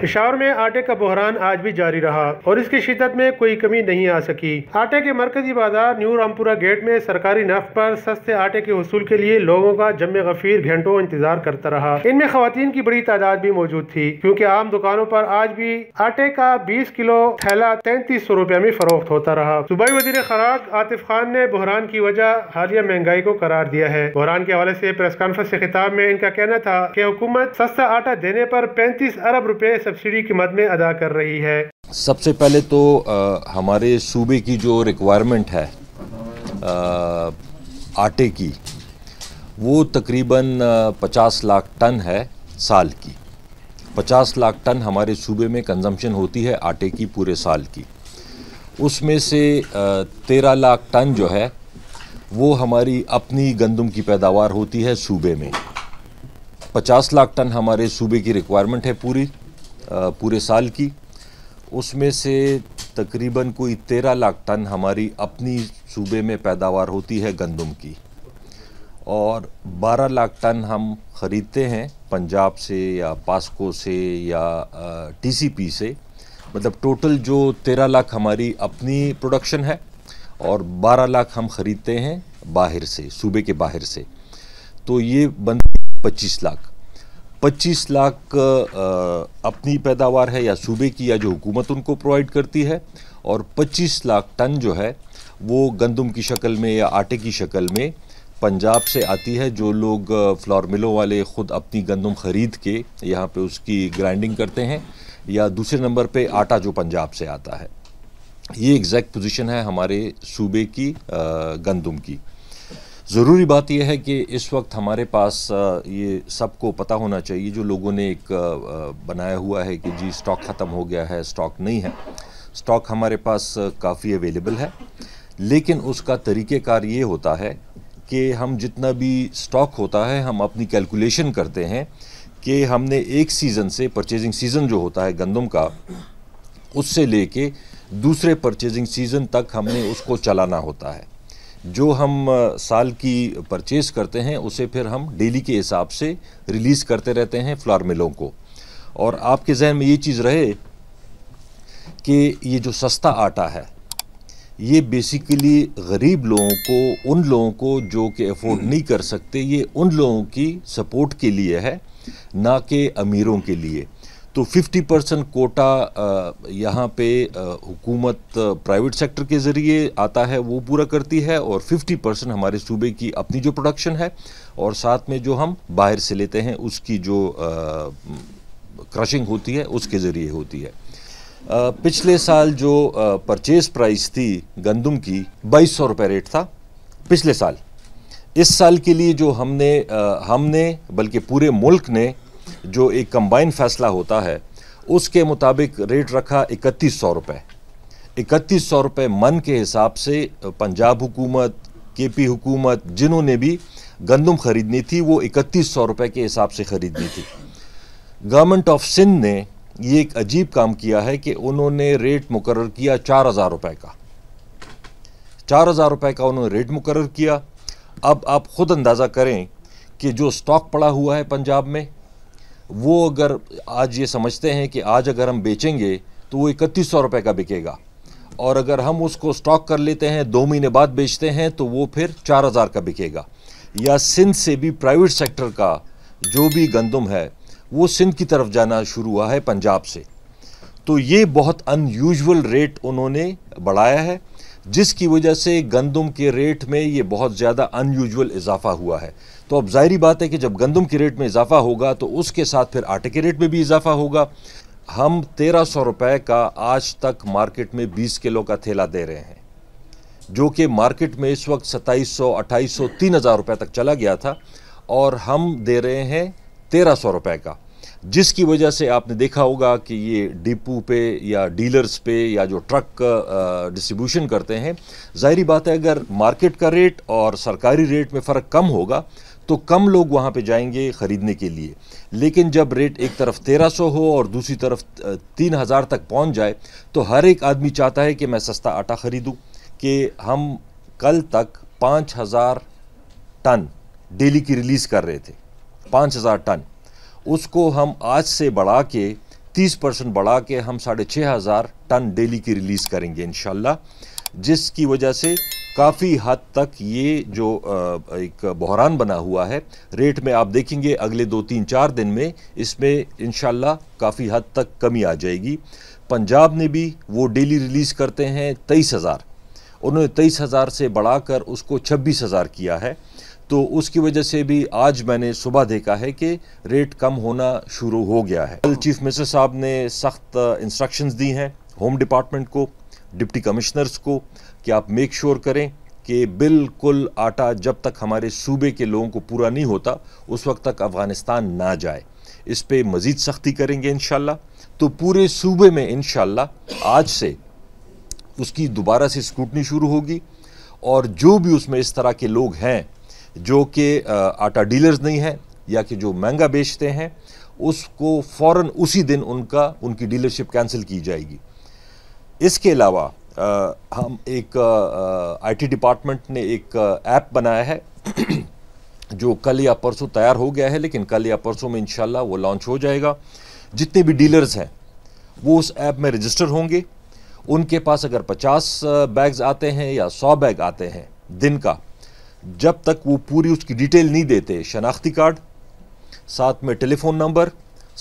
पिशावर में आटे का बहरान आज भी जारी रहा और इसकी शिदत में कोई कमी नहीं आ सकी आटे के मरकजी बाजार न्यू रामपुरा गेट में सरकारी नफ पर सस्ते आटे के हसूल के लिए लोगों का जमे गफीर घंटों इंतजार करता रहा इनमें खातन की बड़ी तादाद भी मौजूद थी क्योंकि आम दुकानों पर आज भी आटे का बीस किलो थैला तैंतीस सौ रुपया में फरोख्त होता रहा सूबाई वजीर खुराक आतिफ खान ने बहरान की वजह हालिया महंगाई को करार दिया है बहरान के हवाले ऐसी प्रेस कॉन्फ्रेंस के खिताब में इनका कहना था की हुकूमत सस्ता आटा देने आरोप पैंतीस अरब रूपए सब्सिडी की मद में अदा कर रही है सबसे पहले तो आ, हमारे सूबे की जो रिक्वायरमेंट है आ, आटे की वो तकरीबन 50 लाख टन है साल की 50 लाख टन हमारे सूबे में कंजम्पशन होती है आटे की पूरे साल की उसमें से तेरह लाख टन जो है वो हमारी अपनी गंदम की पैदावार होती है सूबे में 50 लाख टन हमारे सूबे की रिक्वायरमेंट है पूरी पूरे साल की उसमें से तकरीबन कोई तेरह लाख टन हमारी अपनी सूबे में पैदावार होती है गंदम की और बारह लाख टन हम ख़रीदते हैं पंजाब से या पास्को से या टीसीपी से मतलब टोटल जो तेरह लाख हमारी अपनी प्रोडक्शन है और बारह लाख हम ख़रीदते हैं बाहर से सूबे के बाहर से तो ये बनती है पच्चीस लाख 25 लाख अपनी पैदावार है या सूबे की या जो हुकूमत उनको प्रोवाइड करती है और 25 लाख टन जो है वो गंदम की शक्ल में या आटे की शक्ल में पंजाब से आती है जो लोग फ्लावर मिलों वाले ख़ुद अपनी गंदम ख़रीद के यहाँ पे उसकी ग्राइंडिंग करते हैं या दूसरे नंबर पे आटा जो पंजाब से आता है ये एग्जैक्ट पोजीशन है हमारे सूबे की गंदम की ज़रूरी बात यह है कि इस वक्त हमारे पास ये सबको पता होना चाहिए जो लोगों ने एक बनाया हुआ है कि जी स्टॉक ख़त्म हो गया है स्टॉक नहीं है स्टॉक हमारे पास काफ़ी अवेलेबल है लेकिन उसका तरीक़ेकार ये होता है कि हम जितना भी स्टॉक होता है हम अपनी कैलकुलेशन करते हैं कि हमने एक सीज़न से परचेजिंग सीज़न जो होता है गंदम का उससे ले दूसरे परचेजिंग सीज़न तक हमने उसको चलाना होता है जो हम साल की परचेज़ करते हैं उसे फिर हम डेली के हिसाब से रिलीज़ करते रहते हैं फ्लावर मिलों को और आपके जहन में ये चीज़ रहे कि ये जो सस्ता आटा है ये बेसिकली गरीब लोगों को उन लोगों को जो कि अफोर्ड नहीं कर सकते ये उन लोगों की सपोर्ट के लिए है ना कि अमीरों के लिए तो 50 परसेंट कोटा यहाँ पे हुकूमत प्राइवेट सेक्टर के ज़रिए आता है वो पूरा करती है और 50 परसेंट हमारे सूबे की अपनी जो प्रोडक्शन है और साथ में जो हम बाहर से लेते हैं उसकी जो क्रशिंग होती है उसके ज़रिए होती है पिछले साल जो परचेज़ प्राइस थी गंदम की बाईस सौ रुपये रेट था पिछले साल इस साल के लिए जो हमने आ, हमने बल्कि पूरे मुल्क ने जो एक कंबाइन फैसला होता है उसके मुताबिक रेट रखा इकतीस सौ रुपये इकतीस सौ रुपये मन के हिसाब से पंजाब हुकूमत के पी हुकूमत जिन्होंने भी गंदम ख़रीदनी थी वो इकतीस सौ रुपये के हिसाब से ख़रीदनी थी गवर्नमेंट ऑफ सिंध ने ये एक अजीब काम किया है कि उन्होंने रेट मुकर किया चार हज़ार रुपये का चार हज़ार रुपये का उन्होंने रेट मुकर किया अब आप ख़ुद अंदाज़ा करें कि जो स्टॉक पड़ा हुआ है पंजाब में वो अगर आज ये समझते हैं कि आज अगर हम बेचेंगे तो वो इकतीस सौ रुपये का बिकेगा और अगर हम उसको स्टॉक कर लेते हैं दो महीने बाद बेचते हैं तो वो फिर चार हज़ार का बिकेगा या सिंध से भी प्राइवेट सेक्टर का जो भी गंदम है वो सिंध की तरफ जाना शुरू हुआ है पंजाब से तो ये बहुत अनयूजल रेट उन्होंने बढ़ाया है जिसकी वजह से गंदम के रेट में ये बहुत ज़्यादा अनयूजल इजाफा हुआ है तो अब ज़ाहरी बात है कि जब गंदम के रेट में इजाफा होगा तो उसके साथ फिर आटे के रेट में भी इजाफा होगा हम तेरह सौ रुपये का आज तक मार्केट में बीस किलो का थैला दे रहे हैं जो कि मार्केट में इस वक्त सत्ताईस सौ अट्ठाईस सौ तीन हज़ार रुपये तक चला गया था और हम दे रहे हैं तेरह सौ रुपये का जिसकी वजह से आपने देखा होगा कि ये डिपो पे या डीलर्स पे या जो ट्रक डिस्ट्रीब्यूशन करते हैं ज़ाहरी बात है अगर मार्केट का रेट और सरकारी रेट में फ़र्क कम होगा तो कम लोग वहाँ पे जाएंगे ख़रीदने के लिए लेकिन जब रेट एक तरफ तेरह सौ हो और दूसरी तरफ तीन हज़ार तक पहुँच जाए तो हर एक आदमी चाहता है कि मैं सस्ता आटा ख़रीदूँ कि हम कल तक पाँच हज़ार टन डेली की रिलीज़ कर रहे थे पाँच हज़ार टन उसको हम आज से बढ़ा के तीस परसेंट बढ़ा के हम साढ़े छः हज़ार टन डेली की रिलीज़ करेंगे इन जिसकी वजह से काफ़ी हद तक ये जो एक बहरान बना हुआ है रेट में आप देखेंगे अगले दो तीन चार दिन में इसमें इन काफ़ी हद तक कमी आ जाएगी पंजाब ने भी वो डेली रिलीज़ करते हैं तेईस हज़ार उन्होंने तेईस हज़ार से बढ़ाकर उसको छब्बीस हज़ार किया है तो उसकी वजह से भी आज मैंने सुबह देखा है कि रेट कम होना शुरू हो गया है कल चीफ मिनिस्टर साहब ने सख्त इंस्ट्रक्शंस दी हैं होम डिपार्टमेंट को डिप्टी कमिश्नर्स को कि आप मेक श्योर करें कि बिल्कुल आटा जब तक हमारे सूबे के लोगों को पूरा नहीं होता उस वक्त तक अफ़गानिस्तान ना जाए इस पर मज़ीद सख्ती करेंगे इन तो पूरे सूबे में इन आज से उसकी दोबारा से स्क्रूटनी शुरू होगी और जो भी उसमें इस तरह के लोग हैं जो कि आटा डीलर्स नहीं है या कि जो महंगा बेचते हैं उसको फौरन उसी दिन उनका उनकी डीलरशिप कैंसिल की जाएगी इसके अलावा हम एक आईटी डिपार्टमेंट ने एक ऐप बनाया है जो कल या परसों तैयार हो गया है लेकिन कल या परसों में इंशाल्लाह वो लॉन्च हो जाएगा जितने भी डीलर्स हैं वो उस ऐप में रजिस्टर होंगे उनके पास अगर 50 बैग्स आते हैं या 100 बैग आते हैं दिन का जब तक वो पूरी उसकी डिटेल नहीं देते शनाख्ती कार्ड साथ में टेलीफोन नंबर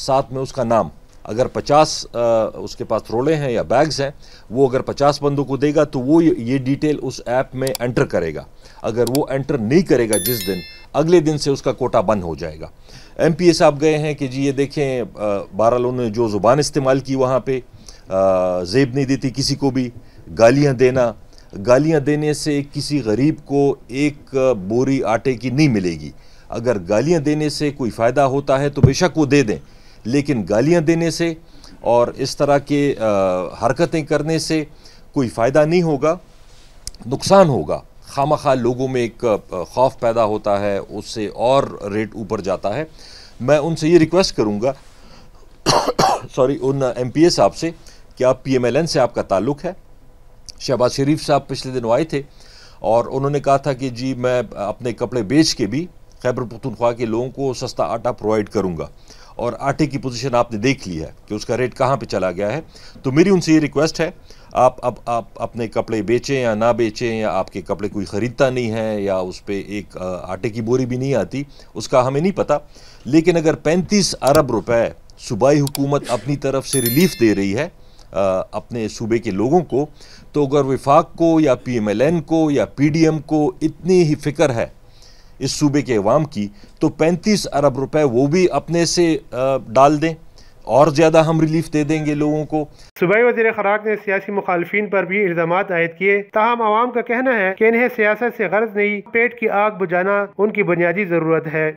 साथ में उसका नाम अगर 50 आ, उसके पास रोले हैं या बैग्स हैं वो अगर 50 बंदों को देगा तो वो ये डिटेल उस ऐप में एंटर करेगा अगर वो एंटर नहीं करेगा जिस दिन अगले दिन से उसका कोटा बंद हो जाएगा एम पी साहब गए हैं कि जी ये देखें बहरहाल उन्होंने जो ज़ुबान इस्तेमाल की वहाँ पर जेब नहीं देती किसी को भी गालियाँ देना गालियां देने से किसी गरीब को एक बोरी आटे की नहीं मिलेगी अगर गालियां देने से कोई फ़ायदा होता है तो बेशक वो दे दें लेकिन गालियां देने से और इस तरह के हरकतें करने से कोई फ़ायदा नहीं होगा नुकसान होगा खाम खा लोगों में एक खौफ पैदा होता है उससे और रेट ऊपर जाता है मैं उनसे ये रिक्वेस्ट करूँगा सॉरी उन एम पी ए साहब से कि आप पी एम एल एन से आपका ताल्लुक़ है शहबाज शरीफ साहब पिछले दिनों आए थे और उन्होंने कहा था कि जी मैं अपने कपड़े बेच के भी खैबर पुतनख्वा के लोगों को सस्ता आटा प्रोवाइड करूँगा और आटे की पोजीशन आपने देख ली है कि उसका रेट कहाँ पे चला गया है तो मेरी उनसे ये रिक्वेस्ट है आप अब आप अपने कपड़े बेचें या ना बेचें या आपके कपड़े कोई ख़रीदता नहीं है या उस पर एक आटे की बोरी भी नहीं आती उसका हमें नहीं पता लेकिन अगर पैंतीस अरब रुपए सूबाई हुकूमत अपनी तरफ से रिलीफ दे रही है अपने सूबे के लोगों को तो अगर विफाक को या पीएमएलएन को या पीडीएम को इतनी ही फिक्र है इस सूबे के अवाम की तो 35 अरब रुपए वो भी अपने से डाल दें और ज़्यादा हम रिलीफ दे देंगे लोगों को सूबाई वजी खुराक ने सियासी मुखालफी पर भी इल्जाम आयद किए तहम आवाम का कहना है कि इन्हें सियासत से गर्ज नहीं पेट की आग बुझाना उनकी बुनियादी ज़रूरत है